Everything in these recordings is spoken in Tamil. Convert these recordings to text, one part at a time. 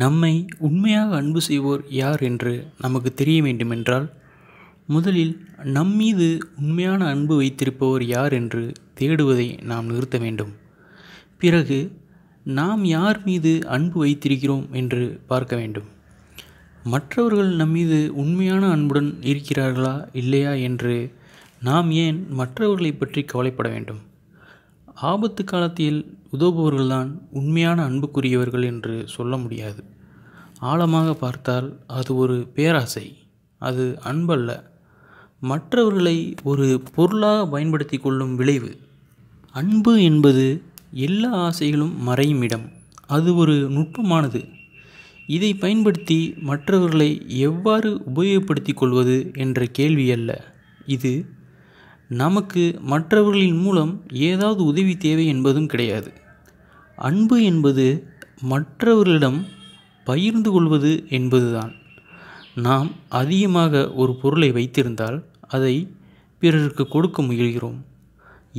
நம்மை உண்மையாக அன்பு செய்வோர் யார் என்று நமக்கு தெரிய வேண்டுமென்றால் முதலில் நம்மீது உண்மையான அன்பு வைத்திருப்பவர் யார் என்று தேடுவதை நாம் நிறுத்த வேண்டும் பிறகு நாம் யார் மீது அன்பு வைத்திருக்கிறோம் என்று பார்க்க வேண்டும் மற்றவர்கள் நம்மீது உண்மையான அன்புடன் இருக்கிறார்களா இல்லையா என்று நாம் ஏன் மற்றவர்களை பற்றி கவலைப்பட வேண்டும் ஆபத்து காலத்தில் உதவுபவர்கள்தான் உண்மையான அன்புக்குரியவர்கள் என்று சொல்ல முடியாது ஆழமாக பார்த்தால் அது ஒரு பேராசை அது அன்பல்ல மற்றவர்களை ஒரு பொருளாக பயன்படுத்தி கொள்ளும் விளைவு அன்பு என்பது எல்லா ஆசைகளும் மறையும் இடம் அது ஒரு நுட்பமானது இதை பயன்படுத்தி மற்றவர்களை எவ்வாறு உபயோகப்படுத்தி கொள்வது என்ற கேள்வி அல்ல இது நமக்கு மற்றவர்களின் மூலம் ஏதாவது உதவி தேவை என்பதும் கிடையாது அன்பு என்பது மற்றவர்களிடம் பகிர்ந்து கொள்வது என்பதுதான் நாம் அதிகமாக ஒரு பொருளை வைத்திருந்தால் அதை பிறருக்கு கொடுக்க முயல்கிறோம்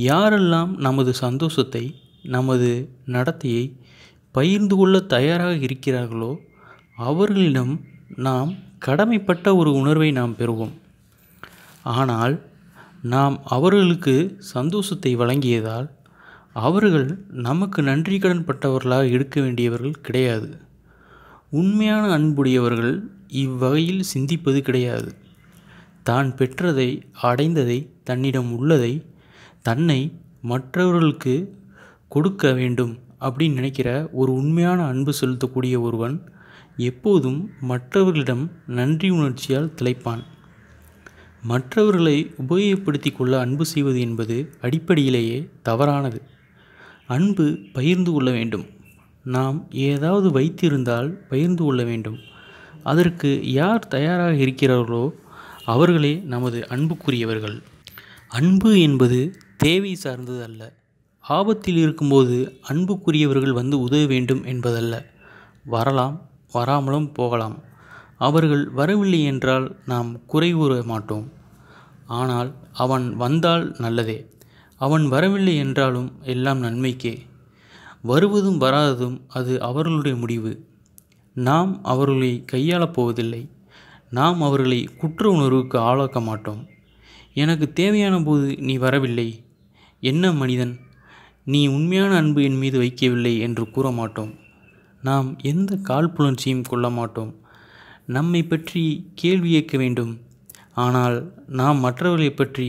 யாரெல்லாம் நமது சந்தோஷத்தை நமது நடத்தையை பகிர்ந்து கொள்ள தயாராக இருக்கிறார்களோ அவர்களிடம் நாம் கடமைப்பட்ட ஒரு உணர்வை நாம் பெறுவோம் ஆனால் நாம் அவர்களுக்கு சந்தோஷத்தை வழங்கியதால் அவர்கள் நமக்கு நன்றி கடன் பட்டவர்களாக இருக்க வேண்டியவர்கள் கிடையாது உண்மையான அன்புடையவர்கள் இவ்வகையில் சிந்திப்பது கிடையாது தான் பெற்றதை அடைந்ததை தன்னிடம் உள்ளதை தன்னை மற்றவர்களுக்கு கொடுக்க வேண்டும் அப்படின்னு நினைக்கிற ஒரு உண்மையான அன்பு செலுத்தக்கூடிய ஒருவன் எப்போதும் மற்றவர்களிடம் நன்றி உணர்ச்சியால் திளைப்பான் மற்றவர்களை உபயோகப்படுத்தி கொள்ள அன்பு செய்வது என்பது அடிப்படையிலேயே தவறானது அன்பு பகிர்ந்து கொள்ள வேண்டும் நாம் ஏதாவது வைத்திருந்தால் பகிர்ந்து கொள்ள வேண்டும் அதற்கு யார் தயாராக இருக்கிறார்களோ அவர்களே நமது அன்புக்குரியவர்கள் அன்பு என்பது தேவை சார்ந்தது அல்ல ஆபத்தில் இருக்கும்போது அன்புக்குரியவர்கள் வந்து உதவ வேண்டும் என்பதல்ல வரலாம் வராமலும் போகலாம் அவர்கள் வரவில்லை என்றால் நாம் குறை கூற மாட்டோம் ஆனால் அவன் வந்தால் நல்லதே அவன் வரவில்லை என்றாலும் எல்லாம் நன்மைக்கே வருவதும் வராததும் அது அவர்களுடைய முடிவு நாம் அவர்களை கையாளப் போவதில்லை நாம் அவர்களை குற்ற உணர்வுக்கு ஆளாக்க மாட்டோம் எனக்கு தேவையான போது நீ வரவில்லை என்ன மனிதன் நீ உண்மையான அன்பு என் மீது வைக்கவில்லை என்று கூற மாட்டோம் நாம் எந்த காழ்ப்புணர்ச்சியும் கொள்ள மாட்டோம் நம்மை பற்றி கேள்வி இயக்க வேண்டும் ஆனால் நாம் மற்றவர்களை பற்றி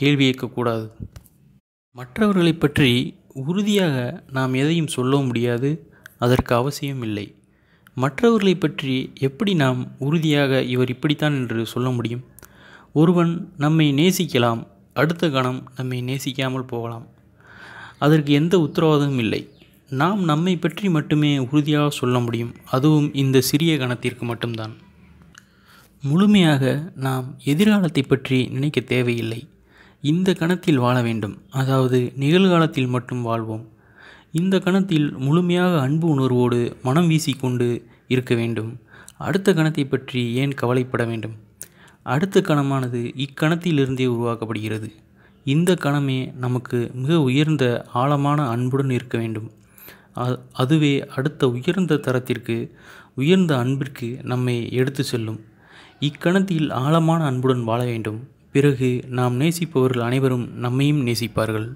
கேள்வி இயக்கக்கூடாது மற்றவர்களை பற்றி உறுதியாக நாம் எதையும் சொல்ல முடியாது அதற்கு அவசியம் இல்லை மற்றவர்களை பற்றி எப்படி நாம் உறுதியாக இவர் இப்படித்தான் என்று சொல்ல முடியும் ஒருவன் நம்மை நேசிக்கலாம் அடுத்த கணம் நம்மை நேசிக்காமல் போகலாம் அதற்கு எந்த உத்தரவாதமும் இல்லை நாம் நம்மை பற்றி மட்டுமே உறுதியாக சொல்ல முடியும் அதுவும் இந்த சிறிய கணத்திற்கு மட்டும்தான் முழுமையாக நாம் எதிர்காலத்தை பற்றி நினைக்க தேவையில்லை இந்த கணத்தில் வாழ வேண்டும் அதாவது நிகழ்காலத்தில் மட்டும் வாழ்வோம் இந்த கணத்தில் முழுமையாக அன்பு உணர்வோடு மனம் வீசிக்கொண்டு இருக்க வேண்டும் அடுத்த கணத்தை பற்றி ஏன் கவலைப்பட வேண்டும் அடுத்த கணமானது இக்கணத்திலிருந்தே உருவாக்கப்படுகிறது இந்த கணமே நமக்கு மிக உயர்ந்த ஆழமான அன்புடன் இருக்க வேண்டும் அதுவே அடுத்த உயர்ந்த தரத்திற்கு உயர்ந்த அன்பிற்கு நம்மை எடுத்து செல்லும் இக்கணத்தில் ஆழமான அன்புடன் வாழ வேண்டும் பிறகு நாம் நேசிப்பவர்கள் அனைவரும் நம்மையும் நேசிப்பார்கள்